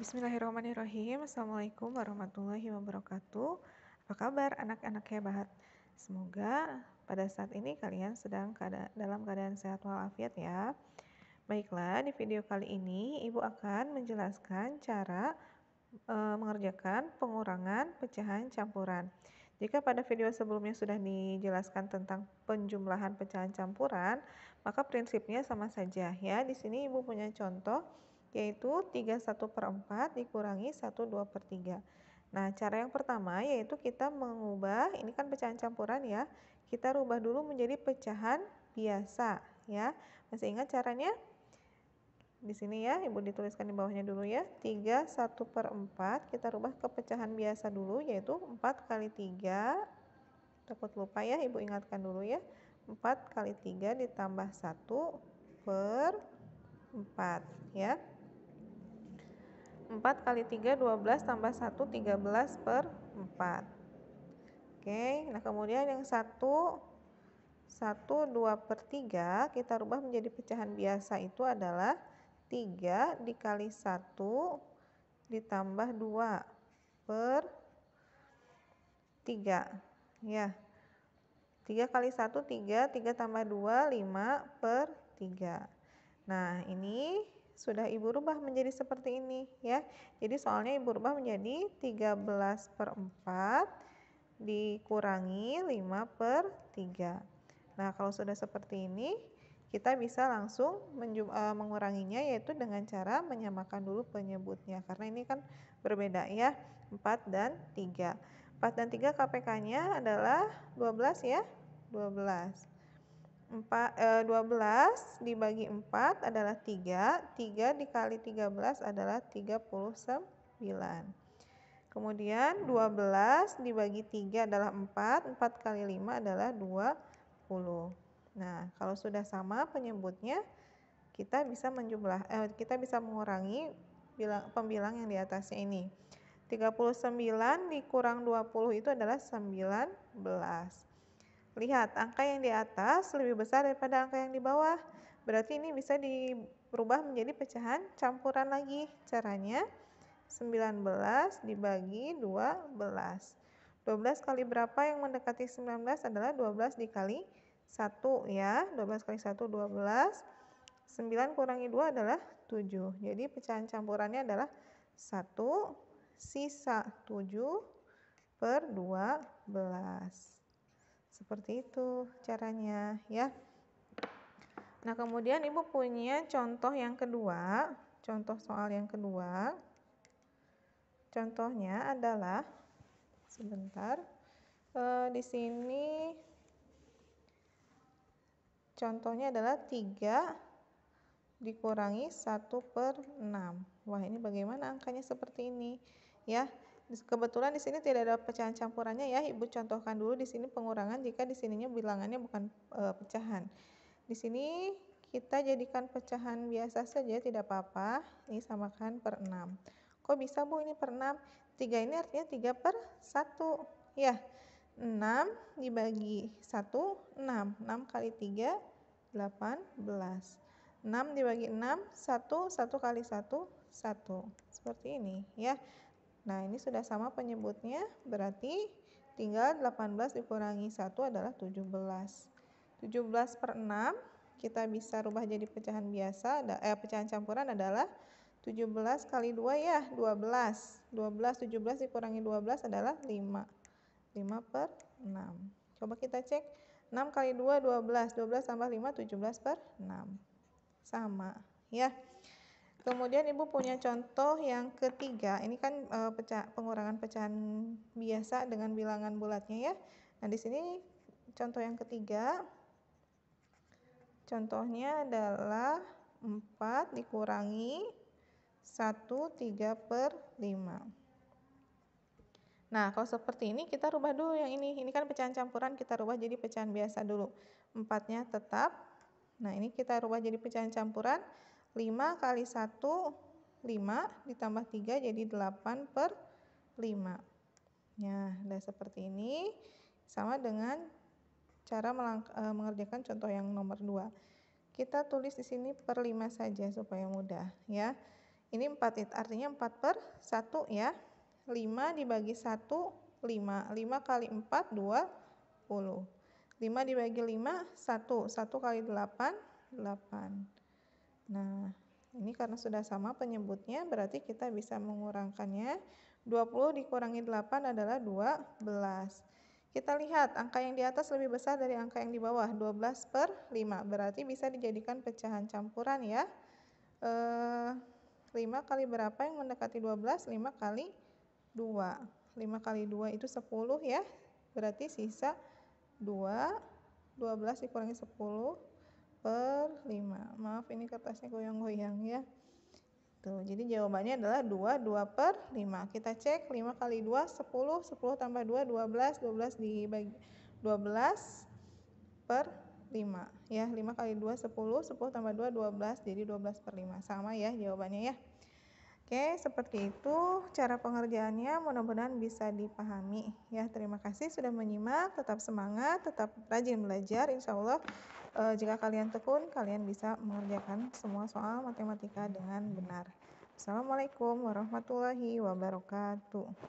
Bismillahirrahmanirrahim. Assalamualaikum warahmatullahi wabarakatuh. Apa kabar anak-anak hebat? Semoga pada saat ini kalian sedang dalam keadaan sehat walafiat ya. Baiklah, di video kali ini Ibu akan menjelaskan cara e, mengerjakan pengurangan pecahan campuran. Jika pada video sebelumnya sudah dijelaskan tentang penjumlahan pecahan campuran, maka prinsipnya sama saja ya. Di sini Ibu punya contoh yaitu 31 per 4 dikurangi 1 2 per 3. Nah, cara yang pertama yaitu kita mengubah, ini kan pecahan campuran ya, kita rubah dulu menjadi pecahan biasa ya. Masih ingat caranya? Di sini ya, Ibu dituliskan di bawahnya dulu ya. 3, 1 per 4, kita rubah ke pecahan biasa dulu, yaitu 4 kali 3. Takut lupa ya, Ibu ingatkan dulu ya. 4 kali 3 ditambah 1 per 4 ya. 4 kali 3 12 tambah 1 13 per 4 oke nah kemudian yang 1 1 2 per 3 kita rubah menjadi pecahan biasa itu adalah 3 dikali 1 ditambah 2 per 3 ya 3 kali 1 3 3 tambah 2 5 per 3 nah ini sudah ibu rubah menjadi seperti ini ya. Jadi soalnya ibu rubah menjadi 13 per 4 dikurangi 5 per 3. Nah kalau sudah seperti ini kita bisa langsung e, menguranginya yaitu dengan cara menyamakan dulu penyebutnya karena ini kan berbeda ya 4 dan 3 4 dan 3 KPK-nya adalah 12 ya 12 4, e, 12 dibagi 4 adalah 3, 3 dikali 13 adalah 39. Kemudian 12 dibagi 3 adalah 4, 4 kali 5 adalah 20. Nah, kalau sudah sama penyebutnya, kita bisa menjumlah eh, kita bisa mengurangi bilang, pembilang yang di atasnya ini. 39 dikurang 20 itu adalah 19. Lihat, angka yang di atas lebih besar daripada angka yang di bawah. Berarti ini bisa diubah menjadi pecahan campuran lagi. Caranya 19 dibagi 12. 12 kali berapa yang mendekati 19 adalah 12 dikali 1 ya. 12 kali 1 12. 9 kurangi 2 adalah 7. Jadi pecahan campurannya adalah 1 sisa 7 per 12. Seperti itu caranya ya. Nah, kemudian Ibu punya contoh yang kedua, contoh soal yang kedua. Contohnya adalah sebentar. E, di sini contohnya adalah 3 dikurangi 1 per 6. Wah, ini bagaimana angkanya seperti ini? Ya, Kebetulan di sini tidak ada pecahan campurannya ya. Ibu contohkan dulu di sini pengurangan jika di sininya bilangannya bukan e, pecahan. Di sini kita jadikan pecahan biasa saja tidak apa-apa. Ini samakan per 6. Kok bisa Bu ini per 6? 3 ini artinya 3 per 1. Ya, 6 dibagi 1, 6. 6 kali 3, 18. 6 dibagi 6, 1, 1 kali 1, 1. Seperti ini ya. Nah, ini sudah sama penyebutnya, berarti tinggal 18 dikurangi 1 adalah 17. 17 per 6 kita bisa rubah jadi pecahan biasa, eh, pecahan campuran adalah 17 kali 2 ya, 12. 12, 17 dikurangi 12 adalah 5. 5 per 6. Coba kita cek, 6 kali 2, 12. 12 tambah 5, 17 per 6. Sama, ya. Kemudian Ibu punya contoh yang ketiga, ini kan e, eh, pecah, pengurangan pecahan biasa dengan bilangan bulatnya ya. Nah, di sini contoh yang ketiga, contohnya adalah 4 dikurangi 1, 3 per 5. Nah, kalau seperti ini kita rubah dulu yang ini. Ini kan pecahan campuran, kita rubah jadi pecahan biasa dulu. Empatnya tetap. Nah, ini kita rubah jadi pecahan campuran. 5 kali 1, 5 ditambah 3 jadi 8 per 5. Ya, sudah seperti ini. Sama dengan cara e, mengerjakan contoh yang nomor 2. Kita tulis di sini per 5 saja supaya mudah ya. Ini 4 artinya 4 per 1 ya. 5 dibagi 1 5. 5 kali 4 20. 5 dibagi 5 1. 1 kali 8 8. Nah, ini karena sudah sama penyebutnya, berarti kita bisa mengurangkannya. 20 dikurangi 8 adalah 12. Kita lihat, angka yang di atas lebih besar dari angka yang di bawah, 12 per 5. Berarti bisa dijadikan pecahan campuran ya. E, eh, 5 kali berapa yang mendekati 12? 5 kali 2. 5 kali 2 itu 10 ya. Berarti sisa 2, 12 dikurangi 10, per 5 maaf ini kertasnya goyang-goyang ya Tuh, jadi jawabannya adalah 2, 2 per 5. Kita cek 5 kali 2, 10, 10 tambah 2, 12, 12 dibagi 12 per 5. Ya, 5 kali 2, 10, 10 tambah 2, 12, jadi 12 per 5. Sama ya jawabannya ya. Oke, seperti itu cara pengerjaannya. Mudah-mudahan bisa dipahami. Ya, terima kasih sudah menyimak. Tetap semangat, tetap rajin belajar. Insya Allah, e, jika kalian tekun, kalian bisa mengerjakan semua soal matematika dengan benar. Assalamualaikum warahmatullahi wabarakatuh.